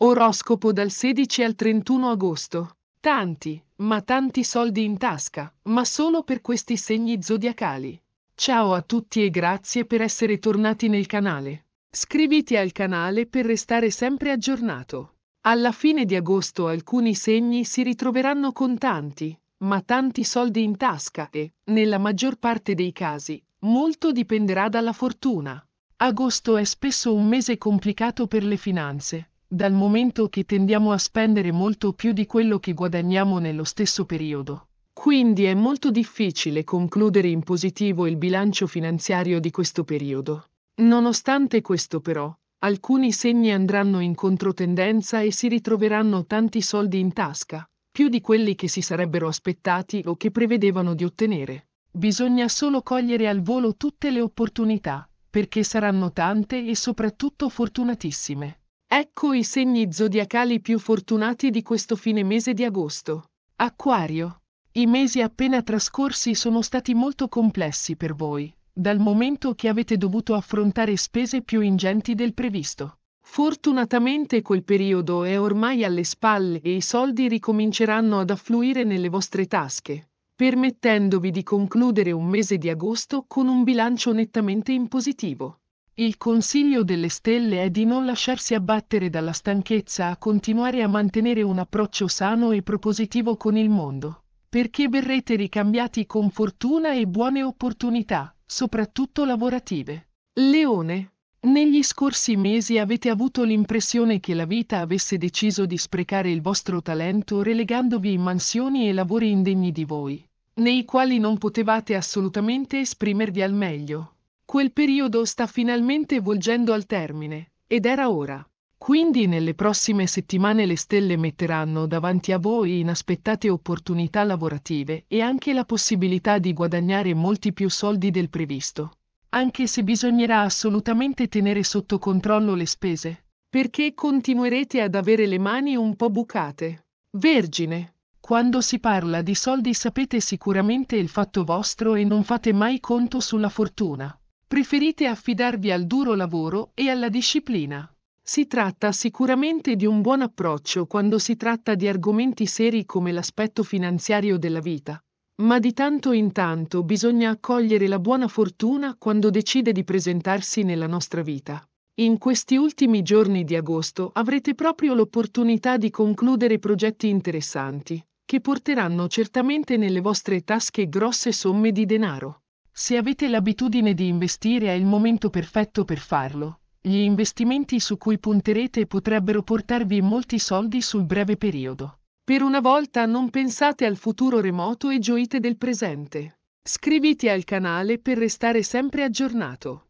Oroscopo dal 16 al 31 agosto. Tanti, ma tanti soldi in tasca, ma solo per questi segni zodiacali. Ciao a tutti e grazie per essere tornati nel canale. Scriviti al canale per restare sempre aggiornato. Alla fine di agosto alcuni segni si ritroveranno con tanti, ma tanti soldi in tasca e, nella maggior parte dei casi, molto dipenderà dalla fortuna. Agosto è spesso un mese complicato per le finanze, dal momento che tendiamo a spendere molto più di quello che guadagniamo nello stesso periodo. Quindi è molto difficile concludere in positivo il bilancio finanziario di questo periodo. Nonostante questo però, alcuni segni andranno in controtendenza e si ritroveranno tanti soldi in tasca, più di quelli che si sarebbero aspettati o che prevedevano di ottenere. Bisogna solo cogliere al volo tutte le opportunità, perché saranno tante e soprattutto fortunatissime. Ecco i segni zodiacali più fortunati di questo fine mese di agosto. Acquario. I mesi appena trascorsi sono stati molto complessi per voi, dal momento che avete dovuto affrontare spese più ingenti del previsto. Fortunatamente quel periodo è ormai alle spalle e i soldi ricominceranno ad affluire nelle vostre tasche, permettendovi di concludere un mese di agosto con un bilancio nettamente in positivo. Il consiglio delle stelle è di non lasciarsi abbattere dalla stanchezza a continuare a mantenere un approccio sano e propositivo con il mondo, perché verrete ricambiati con fortuna e buone opportunità, soprattutto lavorative. Leone. Negli scorsi mesi avete avuto l'impressione che la vita avesse deciso di sprecare il vostro talento relegandovi in mansioni e lavori indegni di voi, nei quali non potevate assolutamente esprimervi al meglio. Quel periodo sta finalmente volgendo al termine, ed era ora. Quindi nelle prossime settimane le stelle metteranno davanti a voi inaspettate opportunità lavorative e anche la possibilità di guadagnare molti più soldi del previsto. Anche se bisognerà assolutamente tenere sotto controllo le spese, perché continuerete ad avere le mani un po' bucate. Vergine, quando si parla di soldi sapete sicuramente il fatto vostro e non fate mai conto sulla fortuna preferite affidarvi al duro lavoro e alla disciplina. Si tratta sicuramente di un buon approccio quando si tratta di argomenti seri come l'aspetto finanziario della vita, ma di tanto in tanto bisogna accogliere la buona fortuna quando decide di presentarsi nella nostra vita. In questi ultimi giorni di agosto avrete proprio l'opportunità di concludere progetti interessanti, che porteranno certamente nelle vostre tasche grosse somme di denaro. Se avete l'abitudine di investire è il momento perfetto per farlo. Gli investimenti su cui punterete potrebbero portarvi molti soldi sul breve periodo. Per una volta non pensate al futuro remoto e gioite del presente. Scriviti al canale per restare sempre aggiornato.